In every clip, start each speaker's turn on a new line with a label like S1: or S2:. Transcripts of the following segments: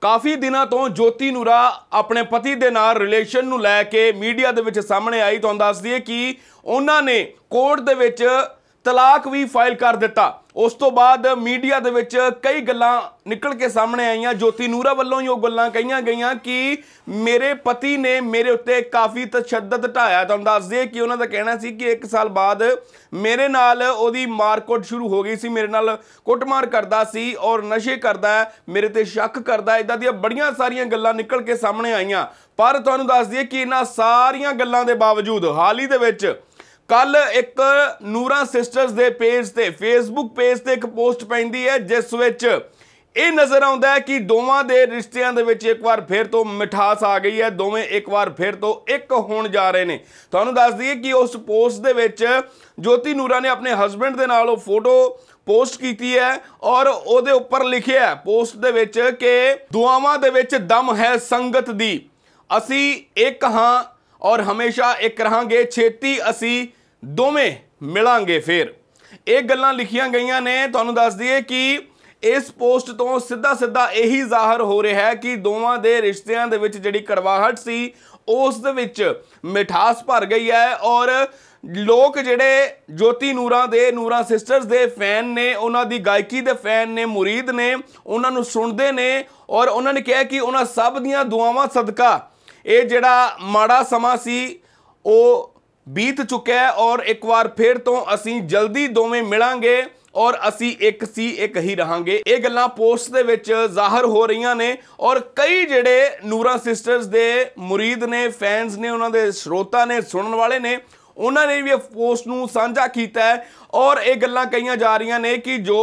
S1: ਕਾਫੀ ਦਿਨਾਂ ਤੋਂ ਜੋਤੀ ਨੂਰਾ ਆਪਣੇ ਪਤੀ ਦੇ ਨਾਲ ਰਿਲੇਸ਼ਨ ਨੂੰ ਲੈ ਕੇ ਮੀਡੀਆ ਦੇ ਵਿੱਚ ਸਾਹਮਣੇ ਆਈ ਤੁਹਾਨੂੰ ਦੱਸ ਦਈਏ ਕਿ ਉਹਨਾਂ ਨੇ ਕੋਰਟ ਦੇ ਵਿੱਚ ਤਲਾਕ ਵੀ ਫਾਈਲ ਕਰ ਦਿੱਤਾ ਉਸ ਤੋਂ ਬਾਅਦ ਮੀਡੀਆ ਦੇ ਵਿੱਚ ਕਈ ਗੱਲਾਂ ਨਿਕਲ ਕੇ ਸਾਹਮਣੇ ਆਈਆਂ ਜੋਤੀ ਨੂਰਾ ਵੱਲੋਂ ਹੀ ਉਹ ਗੱਲਾਂ ਕਹੀਆਂ ਗਈਆਂ ਕਿ ਮੇਰੇ ਪਤੀ ਨੇ ਮੇਰੇ ਉੱਤੇ ਕਾਫੀ ਤਸ਼ੱਦਦ ਢਾਇਆ ਤਾਂ ਦੱਸ ਦਈਏ ਕਿ ਉਹਨਾਂ ਦਾ ਕਹਿਣਾ ਸੀ ਕਿ 1 ਸਾਲ ਬਾਅਦ ਮੇਰੇ ਨਾਲ ਉਹਦੀ ਮਾਰਕੁੱਟ ਸ਼ੁਰੂ ਹੋ ਗਈ ਸੀ ਮੇਰੇ ਨਾਲ ਕੁੱਟਮਾਰ ਕਰਦਾ ਸੀ ਔਰ ਨਸ਼ੇ ਕਰਦਾ ਮੇਰੇ ਤੇ ਸ਼ੱਕ ਕਰਦਾ ਇਦਾਂ ਦੀਆਂ ਬੜੀਆਂ ਸਾਰੀਆਂ ਗੱਲਾਂ ਨਿਕਲ ਕੇ ਸਾਹਮਣੇ ਆਈਆਂ ਪਰ ਤੁਹਾਨੂੰ ਦੱਸ ਦਈਏ ਕਿ ਇਹਨਾਂ ਸਾਰੀਆਂ ਗੱਲਾਂ ਦੇ ਬਾਵਜੂਦ ਹਾਲ ਹੀ ਦੇ ਵਿੱਚ ਕੱਲ ਇੱਕ ਨੂਰਾ ਸਿਸਟਰਸ ਦੇ ਪੇਜ ਤੇ ਫੇਸਬੁੱਕ ਪੇਜ ਤੇ ਇੱਕ ਪੋਸਟ ਪੈਂਦੀ ਹੈ ਜਿਸ ਵਿੱਚ ਇਹ ਨਜ਼ਰ ਆਉਂਦਾ ਹੈ ਕਿ ਦੋਵਾਂ ਦੇ ਰਿਸ਼ਤਿਆਂ ਦੇ ਵਿੱਚ ਇੱਕ ਵਾਰ ਫਿਰ ਤੋਂ ਮਿਠਾਸ ਆ ਗਈ ਹੈ ਦੋਵੇਂ ਇੱਕ ਵਾਰ ਫਿਰ ਤੋਂ ਇੱਕ ਹੋਣ ਜਾ ਰਹੇ ਨੇ ਤੁਹਾਨੂੰ ਦੱਸ ਦਈਏ ਕਿ ਉਸ ਪੋਸਟ ਦੇ ਵਿੱਚ ਜੋਤੀ ਨੂਰਾ ਨੇ ਆਪਣੇ ਹਸਬੰਡ ਦੇ ਨਾਲ ਉਹ ਫੋਟੋ ਪੋਸਟ ਕੀਤੀ ਹੈ ਔਰ ਉਹਦੇ ਉੱਪਰ ਲਿਖਿਆ ਪੋਸਟ ਦੇ ਵਿੱਚ ਕਿ ਦੁਆਵਾਂ ਦੇ ਵਿੱਚ ਦਮ ਹੈ ਸੰਗਤ ਦੀ ਅਸੀਂ ਇੱਕ ਹਾਂ ਔਰ ਹਮੇਸ਼ਾ ਇੱਕ ਰਹਾਂਗੇ ਛੇਤੀ ਅਸੀਂ ਦੋਵੇਂ ਮਿਲਾਂਗੇ ਫੇਰ ਇਹ ਗੱਲਾਂ ਲਿਖੀਆਂ ਗਈਆਂ ਨੇ ਤੁਹਾਨੂੰ ਦੱਸ ਦਈਏ ਕਿ ਇਸ ਪੋਸਟ ਤੋਂ ਸਿੱਧਾ ਸਿੱਧਾ ਇਹੀ ਜ਼ਾਹਰ ਹੋ ਰਿਹਾ ਹੈ ਕਿ ਦੋਵਾਂ ਦੇ ਰਿਸ਼ਤਿਆਂ ਦੇ ਵਿੱਚ ਜਿਹੜੀ ਕੜਵਾਹਟ ਸੀ ਉਸ ਦੇ ਵਿੱਚ ਮਿਠਾਸ ਭਰ ਗਈ ਹੈ ਔਰ ਲੋਕ ਜਿਹੜੇ ਜੋਤੀ ਨੂਰਾ ਦੇ ਨੂਰਾ ਸਿਸਟਰਸ ਦੇ ਫੈਨ ਨੇ ਉਹਨਾਂ ਦੀ ਗਾਇਕੀ ਦੇ ਫੈਨ ਨੇ ਮੁਰੀਦ ਨੇ ਉਹਨਾਂ ਨੂੰ ਸੁਣਦੇ ਨੇ ਔਰ ਉਹਨਾਂ ਨੇ ਕਿਹਾ ਕਿ ਉਹਨਾਂ ਸਭ ਦੀਆਂ ਦੁਆਵਾਂ ਸਦਕਾ ਇਹ ਜਿਹੜਾ ਮਾੜਾ ਸਮਾਂ ਸੀ ਉਹ ਬੀਤ ਚੁੱਕਿਆ ਹੈ ਔਰ ਇੱਕ ਵਾਰ ਫੇਰ ਤੋਂ ਅਸੀਂ ਜਲਦੀ ਦੋਵੇਂ ਮਿਲਾਂਗੇ ਔਰ ਅਸੀਂ ਇੱਕ ਸੀ ਇੱਕ ਹੀ ਰਹਾਂਗੇ ਇਹ ਗੱਲਾਂ ਪੋਸਟ ਦੇ ਵਿੱਚ ਜ਼ਾਹਰ ਹੋ ਰਹੀਆਂ ਨੇ ਔਰ ਕਈ ਜਿਹੜੇ ਨੂਰਾ ਸਿਸਟਰਸ ਦੇ ਮੁਰੀਦ ਨੇ ਫੈਨਸ ਨੇ ਉਹਨਾਂ ਦੇ ਸਰੋਤਾ ਨੇ ਸੁਣਨ ਵਾਲੇ ਨੇ ਉਹਨਾਂ ਨੇ ਵੀ ਇਹ ਪੋਸਟ ਨੂੰ ਸਾਂਝਾ ਕੀਤਾ ਹੈ ਔਰ ਇਹ ਗੱਲਾਂ ਕਹੀਆਂ ਜਾ ਰਹੀਆਂ ਨੇ ਕਿ ਜੋ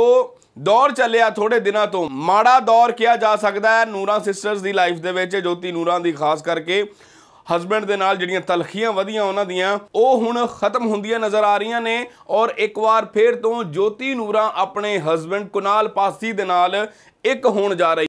S1: ਦੌਰ ਚੱਲਿਆ ਥੋੜੇ ਦਿਨਾਂ ਤੋਂ ਮਾੜਾ ਦੌਰ ਕਿਹਾ ਜਾ ਸਕਦਾ ਹੈ ਨੂਰਾ ਸਿਸਟਰਸ ਦੀ ਲਾਈਫ ਦੇ ਵਿੱਚ ਜੋਤੀ ਨੂਰਾ ਦੀ ਖਾਸ ਕਰਕੇ ਹਸਬੰਡ ਦੇ ਨਾਲ ਜਿਹੜੀਆਂ ਤਲਖੀਆਂ ਵਧੀਆਂ ਉਹਨਾਂ ਦੀਆਂ ਉਹ ਹੁਣ ਖਤਮ ਹੁੰਦੀਆਂ ਨਜ਼ਰ ਆ ਰਹੀਆਂ ਨੇ ਔਰ ਇੱਕ ਵਾਰ ਫੇਰ ਤੋਂ ਜੋਤੀ ਨੂਰਾ ਆਪਣੇ ਹਸਬੰਡ ਕੁਨਾਲ ਪਾਸੀ ਦੇ ਨਾਲ ਇੱਕ ਹੋਣ ਜਾ ਰਹੀ